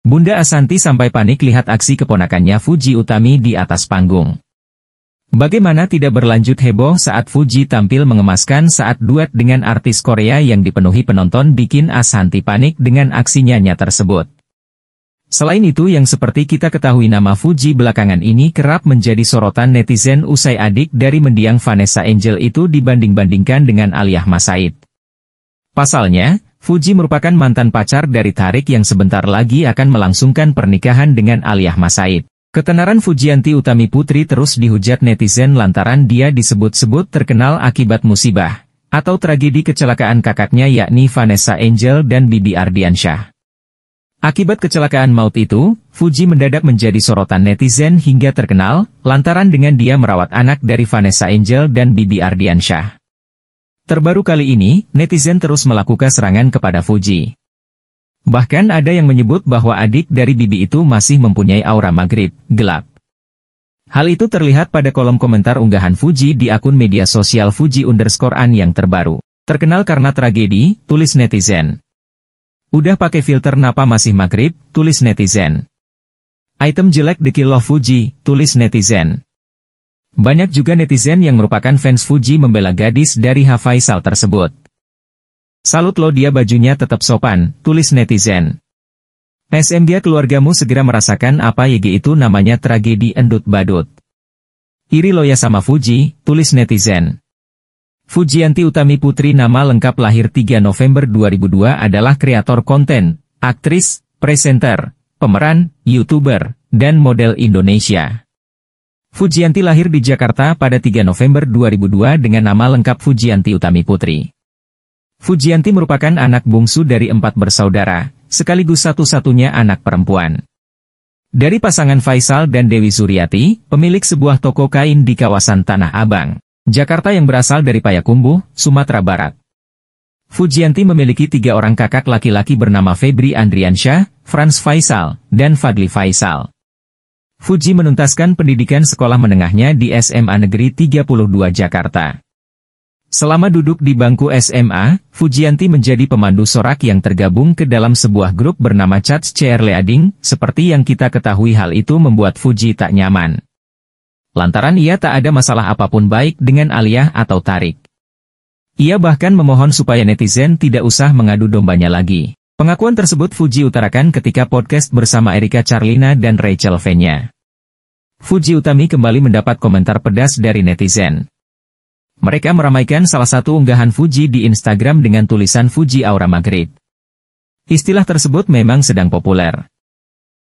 Bunda Asanti sampai panik lihat aksi keponakannya Fuji Utami di atas panggung. Bagaimana tidak berlanjut heboh saat Fuji tampil mengemaskan saat duet dengan artis Korea yang dipenuhi penonton bikin Asanti panik dengan aksinya tersebut. Selain itu yang seperti kita ketahui nama Fuji belakangan ini kerap menjadi sorotan netizen usai adik dari mendiang Vanessa Angel itu dibanding-bandingkan dengan Aliyah Masaid. Pasalnya, Fuji merupakan mantan pacar dari Tarik yang sebentar lagi akan melangsungkan pernikahan dengan Aliyah Masaid. Ketenaran Fujianti Utami Putri terus dihujat netizen lantaran dia disebut-sebut terkenal akibat musibah, atau tragedi kecelakaan kakaknya yakni Vanessa Angel dan Bibi Ardiansyah. Akibat kecelakaan maut itu, Fuji mendadak menjadi sorotan netizen hingga terkenal, lantaran dengan dia merawat anak dari Vanessa Angel dan Bibi Ardiansyah. Terbaru kali ini, netizen terus melakukan serangan kepada Fuji. Bahkan ada yang menyebut bahwa adik dari Bibi itu masih mempunyai aura maghrib, gelap. Hal itu terlihat pada kolom komentar unggahan Fuji di akun media sosial Fuji underscore An yang terbaru. Terkenal karena tragedi, tulis netizen. Udah pakai filter napa masih maghrib, tulis netizen. Item jelek Kill of Fuji, tulis netizen. Banyak juga netizen yang merupakan fans Fuji membela gadis dari Hafaisal tersebut. Salut lo dia bajunya tetap sopan, tulis netizen. dia keluargamu segera merasakan apa YG itu namanya tragedi endut badut. Iri lo ya sama Fuji, tulis netizen. Fujianti Utami Putri nama lengkap lahir 3 November 2002 adalah kreator konten, aktris, presenter, pemeran, youtuber, dan model Indonesia. Fujianti lahir di Jakarta pada 3 November 2002 dengan nama lengkap Fujianti Utami Putri. Fujianti merupakan anak bungsu dari empat bersaudara, sekaligus satu-satunya anak perempuan. Dari pasangan Faisal dan Dewi Suryati, pemilik sebuah toko kain di kawasan Tanah Abang, Jakarta yang berasal dari Payakumbuh, Sumatera Barat. Fujianti memiliki tiga orang kakak laki-laki bernama Febri Andriansyah, Franz Faisal, dan Fadli Faisal. Fuji menuntaskan pendidikan sekolah menengahnya di SMA Negeri 32 Jakarta. Selama duduk di bangku SMA, Fujianti menjadi pemandu sorak yang tergabung ke dalam sebuah grup bernama Chats CR Leading, seperti yang kita ketahui hal itu membuat Fuji tak nyaman. Lantaran ia tak ada masalah apapun baik dengan alia atau Tarik. Ia bahkan memohon supaya netizen tidak usah mengadu dombanya lagi. Pengakuan tersebut Fuji utarakan ketika podcast bersama Erika Charlina dan Rachel Venya. Fuji Utami kembali mendapat komentar pedas dari netizen. Mereka meramaikan salah satu unggahan Fuji di Instagram dengan tulisan Fuji Aura Magritte. Istilah tersebut memang sedang populer.